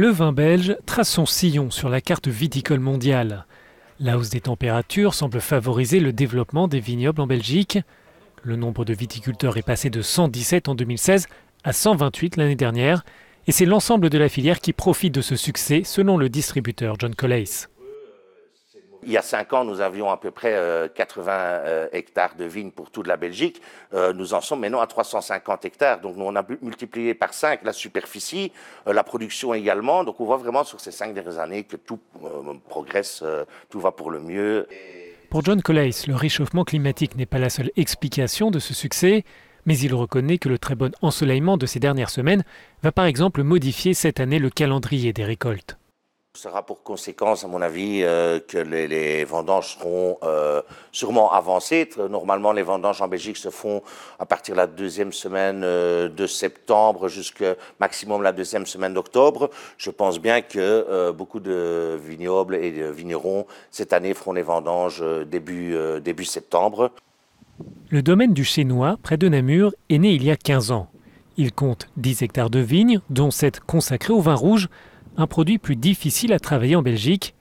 le vin belge trace son sillon sur la carte viticole mondiale. La hausse des températures semble favoriser le développement des vignobles en Belgique. Le nombre de viticulteurs est passé de 117 en 2016 à 128 l'année dernière, et c'est l'ensemble de la filière qui profite de ce succès selon le distributeur John Collace. Il y a cinq ans, nous avions à peu près 80 euh, euh, hectares de vignes pour toute la Belgique. Euh, nous en sommes maintenant à 350 hectares. Donc, nous, on a multiplié par cinq la superficie, la production également. Donc, on voit vraiment sur ces cinq dernières années que tout progresse, tout va pour le mieux. Pour John Collais, le réchauffement climatique n'est pas la seule explication de ce succès, mais il reconnaît que le très bon ensoleillement de ces dernières semaines va par exemple modifier cette année le calendrier des récoltes. Sera aura pour conséquence, à mon avis, euh, que les, vendanges seront euh, sûrement avancées. Normalement, les vendanges en Belgique se font à partir de la deuxième semaine euh, de septembre jusqu'à maximum la deuxième semaine d'octobre. Je pense bien que beaucoup de vignobles et de vignerons cette année feront les vendanges début, début septembre. Le domaine du Chénois, près de Namur, est né il y a 15 ans. Il compte 10 hectares de vignes, dont 7 consacrés au vin rouge, un produit plus difficile à travailler en Belgique.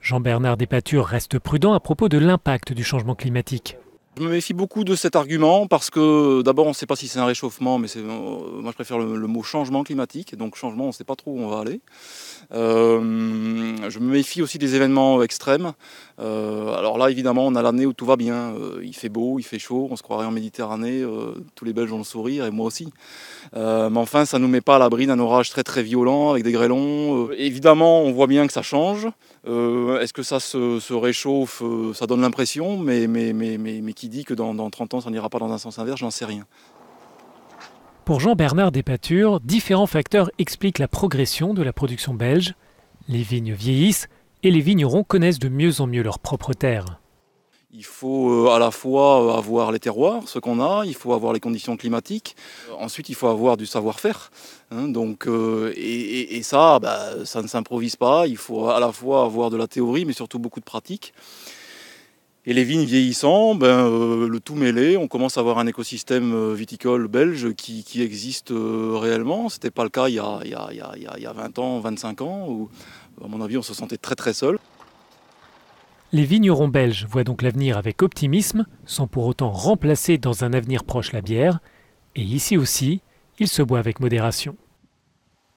Jean-Bernard Despatures reste prudent à propos de l'impact du changement climatique. Je me méfie beaucoup de cet argument parce que d'abord on ne sait pas si c'est un réchauffement, mais euh, moi je préfère le, mot changement climatique, donc changement on ne sait pas trop où on va aller. Euh, je me méfie aussi des événements extrêmes. Euh, alors là évidemment on a l'année où tout va bien, il fait beau, il fait chaud, on se croirait en Méditerranée, tous les Belges ont le sourire et moi aussi. mais enfin ça ne nous met pas à l'abri d'un orage très très violent avec des grêlons. évidemment on voit bien que ça change. Est-ce que ça se, réchauffe Ça donne l'impression, mais, mais, mais, mais qui dit que dans, 30 ans, ça n'ira pas dans un sens inverse, j'en sais rien. Pour Jean-Bernard Despatures, différents facteurs expliquent la progression de la production belge. Les vignes vieillissent et les vignerons connaissent de mieux en mieux leurs propres terres. Il faut euh, à la fois euh, avoir les terroirs, ce qu'on a, il faut avoir les conditions climatiques, euh, ensuite il faut avoir du savoir-faire. Hein, donc, et, ça, bah, ça ne s'improvise pas, il faut à la fois avoir de la théorie, mais surtout beaucoup de pratique. Et les vignes vieillissant, ben, euh, le tout mêlé, on commence à avoir un écosystème euh, viticole belge qui, existe euh, réellement. Ce n'était pas le cas il y, a, il y, 20 ans, 25 ans, où, à mon avis, on se sentait très très seul. Les vignerons belges voient donc l'avenir avec optimisme, sans pour autant remplacer dans un avenir proche la bière. Et ici aussi, ils se boivent avec modération.